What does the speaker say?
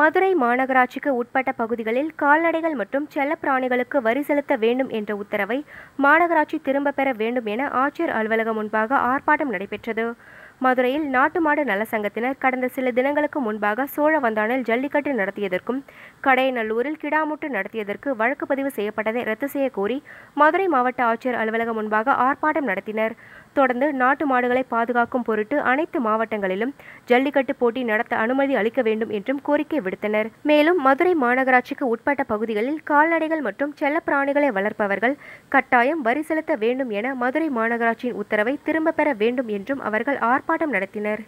மதுரை மாநகராட்சிக்கு உட்பட்ட பகுதிகளில் கால்நடைகள் மற்றும் செல்லப்பிராணிகளுக்கு வரி செலுத்த வேண்டும் என்ற உத்தரவை மாநகராட்சி திரும்ப பெற வேண்டும் என ஆட்சியர் அலுவலகம் முன்பாக ஆர்ப்பாட்டம் நடைபெற்றது மதுரையில் நாட்டு மாடு நல சங்கத்தினர் கடந்த சில தினங்களுக்கு முன்பாக சோழ வந்தானில் ஜல்லிக்கட்டு நடத்தியதற்கும் கடையநல்லூரில் கிடாமுட்டு நடத்தியதற்கு வழக்கு பதிவு செய்யப்பட்டதை ரத்து செய்ய கோரி மதுரை மாவட்ட ஆட்சியர் அலுவலகம் முன்பாக ஆர்ப்பாட்டம் நடத்தினர் தொடர்ந்து நாட்டு மாடுகளை பாதுகாக்கும் பொருட்டு அனைத்து மாவட்டங்களிலும் ஜல்லிக்கட்டு போட்டி நடத்த அனுமதி அளிக்க வேண்டும் என்றும் கோரிக்கை விடுத்தனர் மேலும் மதுரை மாநகராட்சிக்கு உட்பட்ட பகுதிகளில் கால்நடைகள் மற்றும் செல்லப்பிராணிகளை வளர்ப்பவர்கள் கட்டாயம் வரி செலுத்த வேண்டும் என மதுரை மாநகராட்சியின் உத்தரவை திரும்பப் பெற வேண்டும் என்றும் அவர்கள் ஆர்ப்பாட்டம் நடத்தினர்